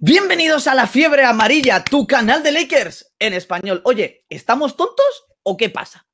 Bienvenidos a La Fiebre Amarilla, tu canal de Lakers en español. Oye, ¿estamos tontos o qué pasa?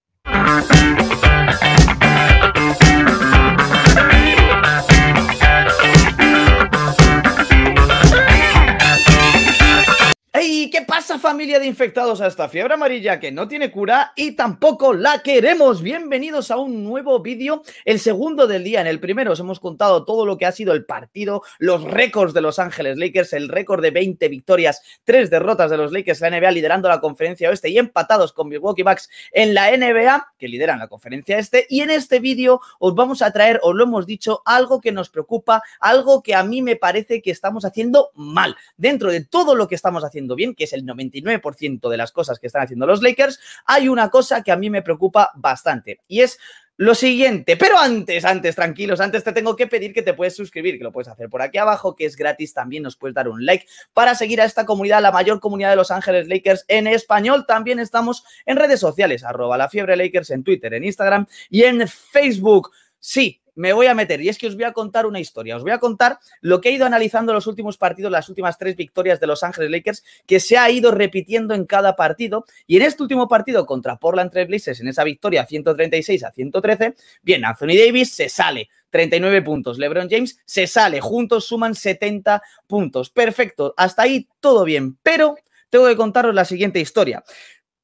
qué pasa familia de infectados a esta fiebre amarilla que no tiene cura y tampoco la queremos? Bienvenidos a un nuevo vídeo, el segundo del día. En el primero os hemos contado todo lo que ha sido el partido, los récords de Los Ángeles Lakers, el récord de 20 victorias, 3 derrotas de los Lakers, en la NBA liderando la conferencia oeste y empatados con Milwaukee Bucks en la NBA, que lideran la conferencia este. Y en este vídeo os vamos a traer, os lo hemos dicho, algo que nos preocupa, algo que a mí me parece que estamos haciendo mal dentro de todo lo que estamos haciendo bien que es el 99% de las cosas que están haciendo los Lakers, hay una cosa que a mí me preocupa bastante y es lo siguiente, pero antes, antes, tranquilos, antes te tengo que pedir que te puedes suscribir, que lo puedes hacer por aquí abajo, que es gratis también, nos puedes dar un like para seguir a esta comunidad, la mayor comunidad de Los Ángeles Lakers en español. También estamos en redes sociales, arroba la fiebre Lakers en Twitter, en Instagram y en Facebook. Sí, me voy a meter. Y es que os voy a contar una historia. Os voy a contar lo que he ido analizando los últimos partidos, las últimas tres victorias de Los Ángeles Lakers, que se ha ido repitiendo en cada partido. Y en este último partido contra Portland Trail en esa victoria 136 a 113, bien, Anthony Davis se sale. 39 puntos. LeBron James se sale, juntos suman 70 puntos. Perfecto, hasta ahí todo bien, pero tengo que contaros la siguiente historia.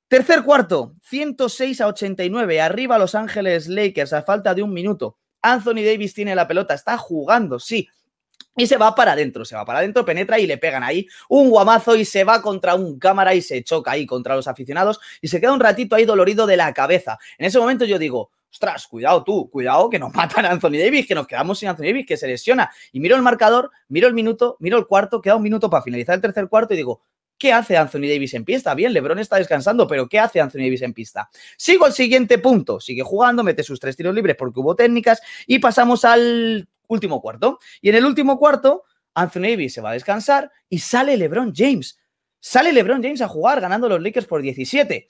Tercer cuarto, 106 a 89, arriba Los Ángeles Lakers a falta de un minuto. Anthony Davis tiene la pelota, está jugando, sí. Y se va para adentro, se va para adentro, penetra y le pegan ahí un guamazo y se va contra un cámara y se choca ahí contra los aficionados y se queda un ratito ahí dolorido de la cabeza. En ese momento yo digo, ostras, cuidado tú, cuidado que nos matan a Anthony Davis, que nos quedamos sin Anthony Davis, que se lesiona. Y miro el marcador, miro el minuto, miro el cuarto, queda un minuto para finalizar el tercer cuarto y digo, ¿Qué hace Anthony Davis en pista? Bien, LeBron está descansando, pero ¿qué hace Anthony Davis en pista? Sigo al siguiente punto. Sigue jugando, mete sus tres tiros libres porque hubo técnicas y pasamos al último cuarto. Y en el último cuarto, Anthony Davis se va a descansar y sale LeBron James. Sale LeBron James a jugar ganando los Lakers por 17.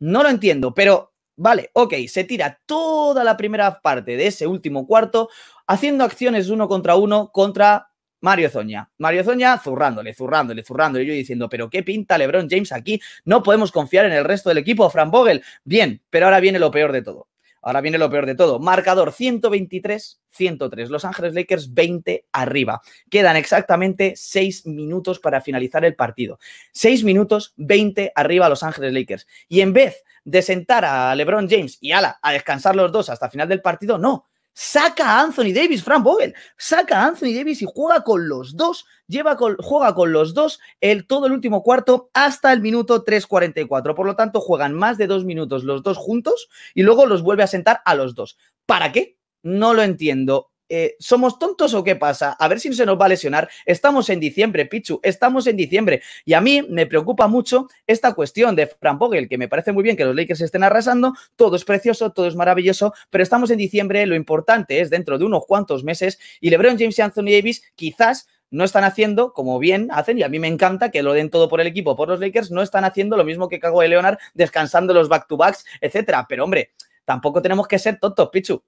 No lo entiendo, pero Vale, ok, se tira toda la primera parte de ese último cuarto haciendo acciones uno contra uno contra Mario Zoña. Mario Zoña zurrándole, zurrándole, zurrándole. Yo diciendo, pero ¿qué pinta LeBron James aquí? No podemos confiar en el resto del equipo, Fran Vogel. Bien, pero ahora viene lo peor de todo. Ahora viene lo peor de todo. Marcador 123-103. Los Ángeles Lakers 20 arriba. Quedan exactamente 6 minutos para finalizar el partido. 6 minutos 20 arriba Los Ángeles Lakers. Y en vez de sentar a LeBron James y Ala a descansar los dos hasta final del partido, no. Saca a Anthony Davis, Frank Vogel, saca a Anthony Davis y juega con los dos, lleva con, juega con los dos el, todo el último cuarto hasta el minuto 3.44. Por lo tanto, juegan más de dos minutos los dos juntos y luego los vuelve a sentar a los dos. ¿Para qué? No lo entiendo. Eh, ¿somos tontos o qué pasa? A ver si no se nos va a lesionar. Estamos en diciembre, Pichu, estamos en diciembre. Y a mí me preocupa mucho esta cuestión de Fran Vogel, que me parece muy bien que los Lakers estén arrasando, todo es precioso, todo es maravilloso, pero estamos en diciembre, lo importante es dentro de unos cuantos meses y LeBron James y Anthony Davis quizás no están haciendo, como bien hacen, y a mí me encanta que lo den todo por el equipo, por los Lakers, no están haciendo lo mismo que de Leonard, descansando los back-to-backs, etcétera. Pero hombre, tampoco tenemos que ser tontos, Pichu.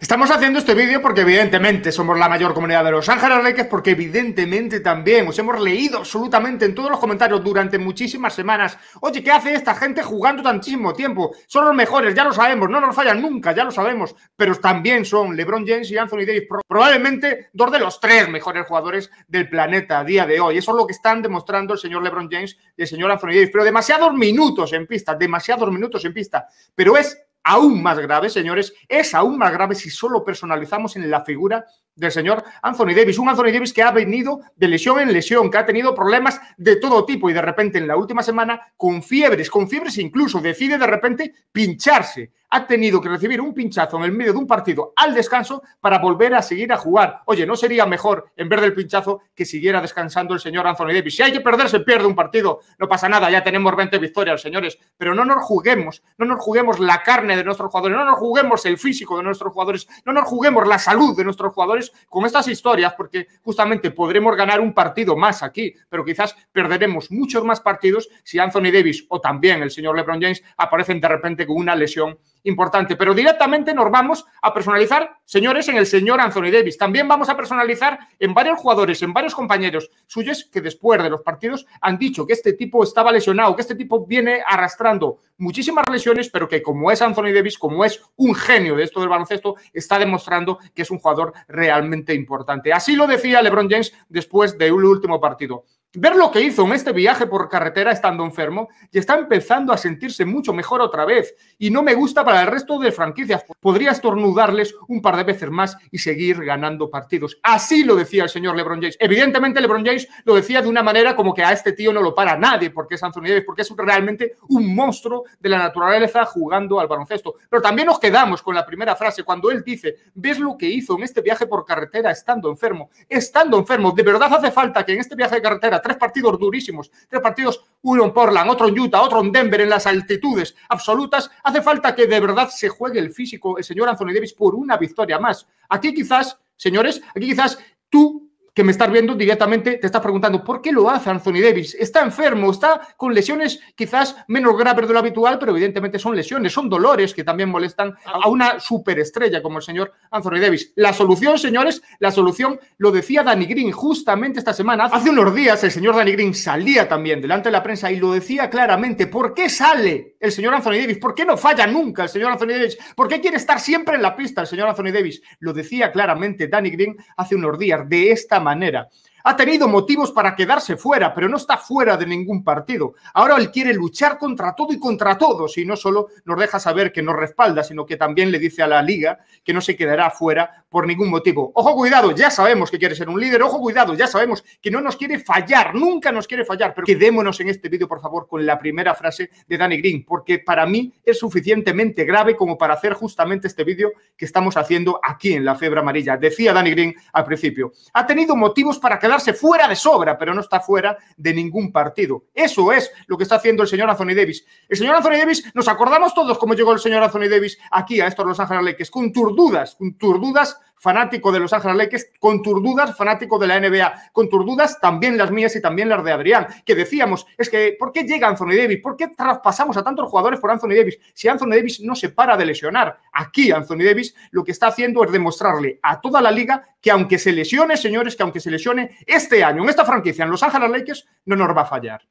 Estamos haciendo este vídeo porque evidentemente somos la mayor comunidad de los Ángeles Lakers, porque evidentemente también os hemos leído absolutamente en todos los comentarios durante muchísimas semanas. Oye, ¿qué hace esta gente jugando tantísimo tiempo? Son los mejores, ya lo sabemos, no nos fallan nunca, ya lo sabemos, pero también son LeBron James y Anthony Davis, probablemente dos de los tres mejores jugadores del planeta a día de hoy. Eso es lo que están demostrando el señor LeBron James y el señor Anthony Davis, pero demasiados minutos en pista, demasiados minutos en pista, pero es aún más grave, señores, es aún más grave si solo personalizamos en la figura del señor Anthony Davis. Un Anthony Davis que ha venido de lesión en lesión, que ha tenido problemas de todo tipo y de repente en la última semana con fiebres, con fiebres incluso, decide de repente pincharse ha tenido que recibir un pinchazo en el medio de un partido al descanso para volver a seguir a jugar. Oye, ¿no sería mejor, en vez del pinchazo, que siguiera descansando el señor Anthony Davis? Si hay que perder, se pierde un partido. No pasa nada, ya tenemos 20 victorias, señores. Pero no nos juguemos, no nos juguemos la carne de nuestros jugadores, no nos juguemos el físico de nuestros jugadores, no nos juguemos la salud de nuestros jugadores con estas historias, porque justamente podremos ganar un partido más aquí, pero quizás perderemos muchos más partidos si Anthony Davis o también el señor LeBron James aparecen de repente con una lesión importante. Pero directamente nos vamos a personalizar, señores, en el señor Anthony Davis. También vamos a personalizar en varios jugadores, en varios compañeros suyos que después de los partidos han dicho que este tipo estaba lesionado, que este tipo viene arrastrando muchísimas lesiones, pero que como es Anthony Davis, como es un genio de esto del baloncesto, está demostrando que es un jugador realmente importante. Así lo decía LeBron James después de un último partido ver lo que hizo en este viaje por carretera estando enfermo y está empezando a sentirse mucho mejor otra vez. Y no me gusta para el resto de franquicias. Podría estornudarles un par de veces más y seguir ganando partidos. Así lo decía el señor LeBron James. Evidentemente, LeBron James lo decía de una manera como que a este tío no lo para nadie porque es Anthony Davis, porque es realmente un monstruo de la naturaleza jugando al baloncesto. Pero también nos quedamos con la primera frase cuando él dice: ¿Ves lo que hizo en este viaje por carretera estando enfermo? Estando enfermo. De verdad hace falta que en este viaje de carretera tres partidos durísimos, tres partidos, uno en Portland, otro en Utah, otro en Denver, en las altitudes absolutas. Hace falta que de verdad se juegue el físico el señor Anthony Davis por una victoria más. Aquí quizás, señores, aquí quizás tú que me estás viendo directamente te estás preguntando por qué lo hace Anthony Davis. Está enfermo, está con lesiones quizás menos graves de lo habitual, pero evidentemente son lesiones, son dolores que también molestan a una superestrella como el señor Anthony Davis. La solución, señores, la solución lo decía Danny Green justamente esta semana. Hace unos días el señor Danny Green salía también delante de la prensa y lo decía claramente. ¿Por qué sale el señor Anthony Davis? ¿Por qué no falla nunca el señor Anthony Davis? ¿Por qué quiere estar siempre en la pista el señor Anthony Davis? Lo decía claramente Danny Green hace unos días de esta manera. Ha tenido motivos para quedarse fuera, pero no está fuera de ningún partido. Ahora él quiere luchar contra todo y contra todos y no solo nos deja saber que nos respalda, sino que también le dice a la liga que no se quedará fuera por ningún motivo. Ojo, cuidado, ya sabemos que quiere ser un líder, ojo, cuidado, ya sabemos que no nos quiere fallar, nunca nos quiere fallar, pero quedémonos en este vídeo, por favor, con la primera frase de Danny Green, porque para mí es suficientemente grave como para hacer justamente este vídeo que estamos haciendo aquí en la Febra Amarilla. Decía Danny Green al principio, ha tenido motivos para quedarse quedarse fuera de sobra, pero no está fuera de ningún partido. Eso es lo que está haciendo el señor Anthony Davis. El señor Anthony Davis, nos acordamos todos cómo llegó el señor Anthony Davis aquí a estos Los Ángeles Lakers, con turdudas, con turdudas fanático de Los Ángeles Lakers, con turdudas fanático de la NBA, con turdudas dudas, también las mías y también las de Adrián, que decíamos, es que, ¿por qué llega Anthony Davis? ¿Por qué traspasamos a tantos jugadores por Anthony Davis? Si Anthony Davis no se para de lesionar, aquí Anthony Davis lo que está haciendo es demostrarle a toda la liga que aunque se lesione, señores, que aunque se lesione este año, en esta franquicia, en Los Ángeles Lakers, no nos va a fallar.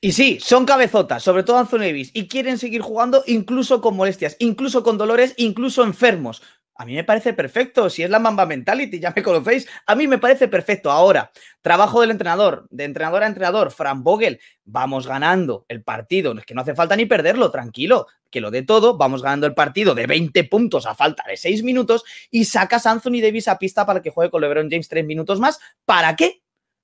Y sí, son cabezotas, sobre todo Anthony Davis, y quieren seguir jugando incluso con molestias, incluso con dolores, incluso enfermos. A mí me parece perfecto, si es la Mamba Mentality, ya me conocéis, a mí me parece perfecto. Ahora, trabajo del entrenador, de entrenador a entrenador, Fran Vogel, vamos ganando el partido, es que no hace falta ni perderlo, tranquilo, que lo de todo, vamos ganando el partido de 20 puntos a falta de 6 minutos y sacas a Anthony Davis a pista para que juegue con LeBron James 3 minutos más. ¿Para qué?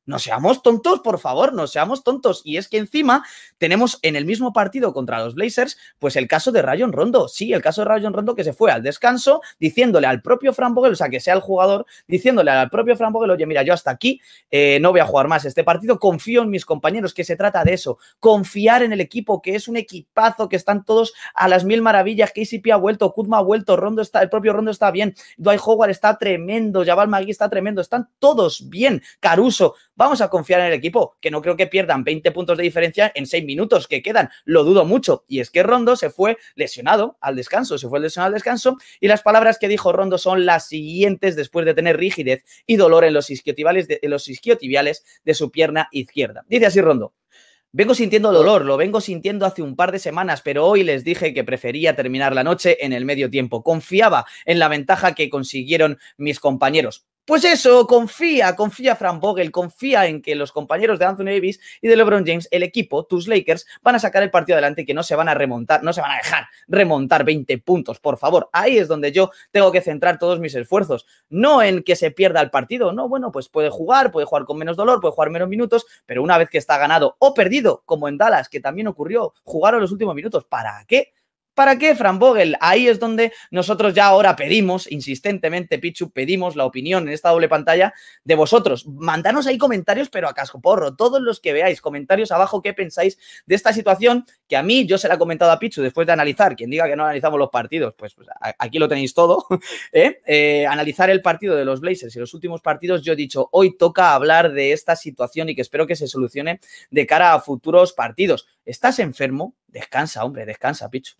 No seamos tontos, por favor, no seamos tontos. Y es que encima tenemos en el mismo partido contra los Blazers, pues el caso de Rayon Rondo. Sí, el caso de Rayon Rondo que se fue al descanso diciéndole al propio Fran Vogel, o sea, que sea el jugador, diciéndole al propio Fran Vogel, oye, mira, yo hasta aquí eh, no voy a jugar más este partido, confío en mis compañeros, que se trata de eso, confiar en el equipo, que es un equipazo, que están todos a las mil maravillas, KCP ha vuelto, Kudma ha vuelto, Rondo está, el propio Rondo está bien, Dwight Howard está tremendo, Jabal Magui está tremendo, están todos bien, Caruso, Vamos a confiar en el equipo, que no creo que pierdan 20 puntos de diferencia en 6 minutos que quedan. Lo dudo mucho. Y es que Rondo se fue lesionado al descanso, se fue lesionado al descanso. Y las palabras que dijo Rondo son las siguientes después de tener rigidez y dolor en los isquiotibiales de, los isquiotibiales de su pierna izquierda. Dice así Rondo. Vengo sintiendo dolor, lo vengo sintiendo hace un par de semanas, pero hoy les dije que prefería terminar la noche en el medio tiempo. Confiaba en la ventaja que consiguieron mis compañeros. Pues eso, confía, confía Fran Vogel, confía en que los compañeros de Anthony Davis y de LeBron James, el equipo, tus Lakers, van a sacar el partido adelante y que no se van a remontar, no se van a dejar remontar 20 puntos, por favor. Ahí es donde yo tengo que centrar todos mis esfuerzos, no en que se pierda el partido, no, bueno, pues puede jugar, puede jugar con menos dolor, puede jugar menos minutos, pero una vez que está ganado o perdido, como en Dallas, que también ocurrió, jugaron los últimos minutos, ¿para qué? ¿Para qué, Fran Vogel? Ahí es donde nosotros ya ahora pedimos, insistentemente, Pichu, pedimos la opinión en esta doble pantalla de vosotros. Mandanos ahí comentarios, pero a porro, todos los que veáis, comentarios abajo qué pensáis de esta situación, que a mí yo se la he comentado a Pichu después de analizar, quien diga que no analizamos los partidos, pues, pues aquí lo tenéis todo, ¿eh? Eh, analizar el partido de los Blazers y los últimos partidos, yo he dicho, hoy toca hablar de esta situación y que espero que se solucione de cara a futuros partidos. ¿Estás enfermo? Descansa, hombre, descansa, Pichu.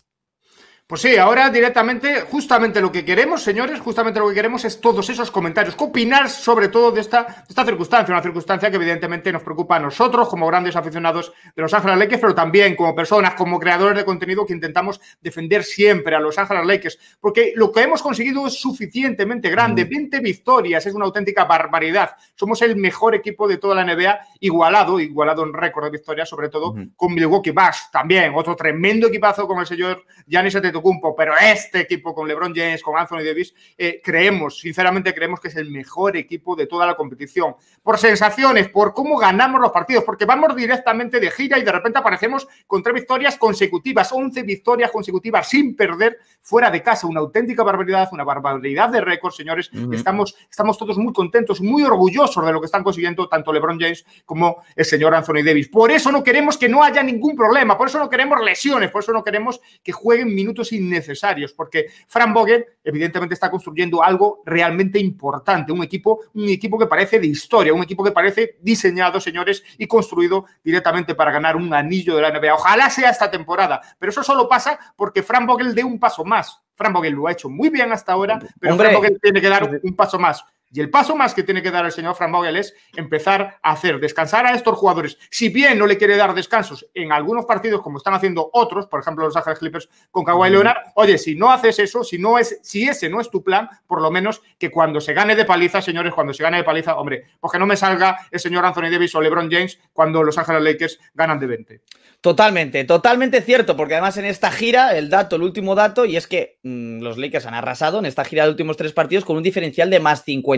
Pues sí, ahora directamente, justamente lo que queremos, señores, justamente lo que queremos es todos esos comentarios, ¿Qué opinar sobre todo de esta, esta circunstancia, una circunstancia que evidentemente nos preocupa a nosotros como grandes aficionados de los Ángeles Lakers, pero también como personas, como creadores de contenido que intentamos defender siempre a los Ángeles Lakers, porque lo que hemos conseguido es suficientemente grande, 20 mm. victorias, es una auténtica barbaridad, somos el mejor equipo de toda la NBA, igualado, igualado en récord de victorias, sobre todo con Milwaukee Bucks, también otro tremendo equipazo con el señor Giannis Antetokounmpo Antetokounmpo, pero este equipo con LeBron James, con Anthony Davis, eh, creemos, sinceramente creemos que es el mejor equipo de toda la competición. Por sensaciones, por cómo ganamos los partidos, porque vamos directamente de gira y de repente aparecemos con tres victorias consecutivas, 11 victorias consecutivas sin perder fuera de casa, una auténtica barbaridad, una barbaridad de récord, señores. estamos, estamos todos muy contentos, muy orgullosos de lo que están consiguiendo tanto LeBron James como el señor Anthony Davis. Por eso no queremos que no haya ningún problema, por eso no queremos lesiones, por eso no queremos que jueguen minutos innecesarios, porque Fran Vogel evidentemente está construyendo algo realmente importante, un equipo, un equipo que parece de historia, un equipo que parece diseñado, señores, y construido directamente para ganar un anillo de la NBA. Ojalá sea esta temporada, pero eso solo pasa porque Fran Bogle dé un paso más Franco que lo ha hecho muy bien hasta ahora, pero Franco tiene que dar eh, un paso más. Y el paso más que tiene que dar el señor Frank Vogel es empezar a hacer descansar a estos jugadores. Si bien no le quiere dar descansos en algunos partidos, como están haciendo otros, por ejemplo, los Ángeles Clippers con Kawhi mm. Leonard, oye, si no haces eso, si, no es, si ese no es tu plan, por lo menos que cuando se gane de paliza, señores, cuando se gane de paliza, hombre, porque pues no me salga el señor Anthony Davis o LeBron James cuando los Ángeles Lakers ganan de 20. Totalmente, totalmente cierto, porque además en esta gira, el dato, el último dato, y es que mm, los Lakers han arrasado en esta gira de últimos tres partidos con un diferencial de más 50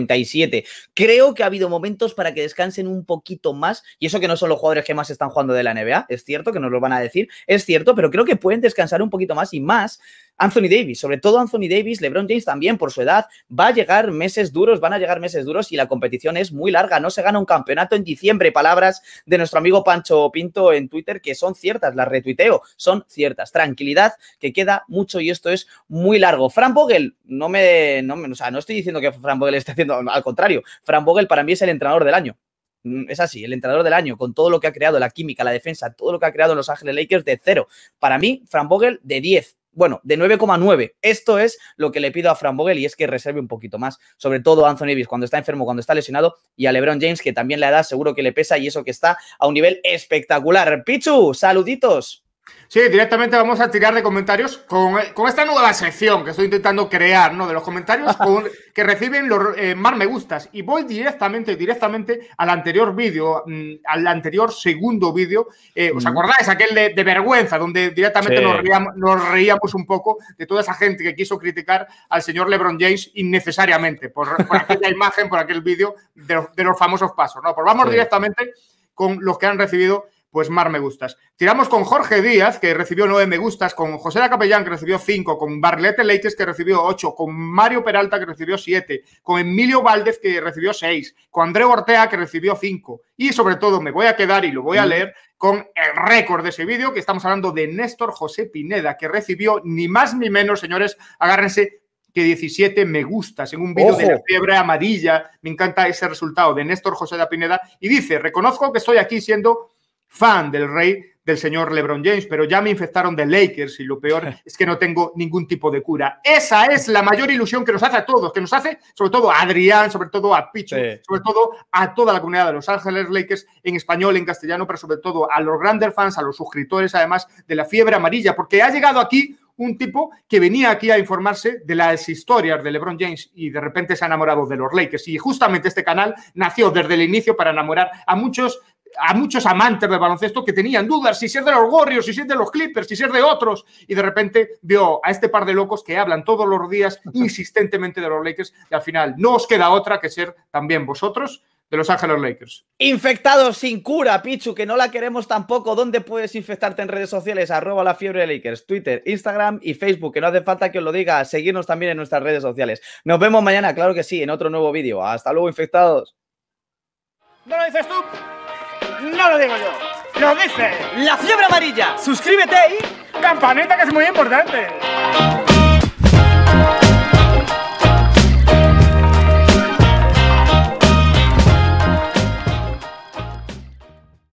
Creo que ha habido momentos para que descansen un poquito más, y eso que no son los jugadores que más están jugando de la NBA, es cierto que nos lo van a decir, es cierto, pero creo que pueden descansar un poquito más y más Anthony Davis, sobre todo Anthony Davis, LeBron James también por su edad, va a llegar meses duros, van a llegar meses duros y la competición es muy larga, no se gana un campeonato en diciembre, palabras de nuestro amigo Pancho Pinto en Twitter que son ciertas, las retuiteo, son ciertas. Tranquilidad, que queda mucho y esto es muy largo. Fran Vogel, no me, no, o sea, no estoy diciendo que Fran Vogel esté haciendo, al contrario, Fran Vogel para mí es el entrenador del año mm, es así, el entrenador del año, con todo lo que ha creado, la química, la defensa, todo lo que ha creado en Los Ángeles Lakers de cero. Para mí, Fran Vogel de 10 bueno, de 9,9. Esto es lo que le pido a Fran Vogel y es que reserve un poquito más, sobre todo a Anthony Davis cuando está enfermo, cuando está lesionado y a LeBron James que también le da, seguro que le pesa y eso que está a un nivel espectacular. Pichu, saluditos. Sí, directamente vamos a tirar de comentarios con, esta nueva sección que estoy intentando crear, ¿no? De los comentarios que reciben los eh, más me gustas. Y voy directamente, directamente al anterior vídeo, mm, al anterior segundo vídeo. Eh, ¿Os acordáis? Aquel de, vergüenza, donde directamente nos, reíamos, un poco de toda esa gente que quiso criticar al señor LeBron James innecesariamente por, por aquella imagen, por aquel vídeo de, los famosos pasos, ¿no? Pues vamos directamente con los que han recibido pues más me gustas. Tiramos con Jorge Díaz, que recibió nueve me gustas, con José La Capellán, que recibió cinco, con Barlete Leites, que recibió ocho, con Mario Peralta, que recibió siete, con Emilio Valdez, que recibió seis, con André Ortea, que recibió cinco. Y sobre todo, me voy a quedar y lo voy a mm. leer con el récord de ese vídeo, que estamos hablando de Néstor José Pineda, que recibió ni más ni menos, señores, agárrense, que 17 me gustas en un vídeo de la fiebre amarilla. Me encanta ese resultado de Néstor José de Pineda. Y dice, reconozco que estoy aquí siendo fan del rey del señor LeBron James, pero ya me infectaron de Lakers y lo peor es que no tengo ningún tipo de cura. Esa es la mayor ilusión que nos hace a todos, que nos hace sobre todo a Adrián, sobre todo a Pichu, sobre todo a toda la comunidad de Los Ángeles Lakers en español, en castellano, pero sobre todo a los grandes fans, a los suscriptores además de la fiebre amarilla, porque ha llegado aquí un tipo que venía aquí a informarse de las historias de LeBron James y de repente se ha enamorado de los Lakers. Y justamente este canal nació desde el inicio para enamorar a muchos a muchos amantes del baloncesto que tenían dudas si ser de los Warriors, si ser de los Clippers, si ser de otros, y de repente vio a este par de locos que hablan todos los días insistentemente de los Lakers y al final no os queda otra que ser también vosotros de Los Ángeles Lakers. Infectados sin cura, Pichu, que no la queremos tampoco. ¿Dónde puedes infectarte en redes sociales? Arroba la fiebre Lakers, Twitter, Instagram y Facebook, que no hace falta que os lo diga. Seguirnos también en nuestras redes sociales. Nos vemos mañana, claro que sí, en otro nuevo vídeo. Hasta luego, infectados. No lo dices tú. No lo digo yo. Lo dice. La fiebre amarilla. Suscríbete y... Campanita que es muy importante.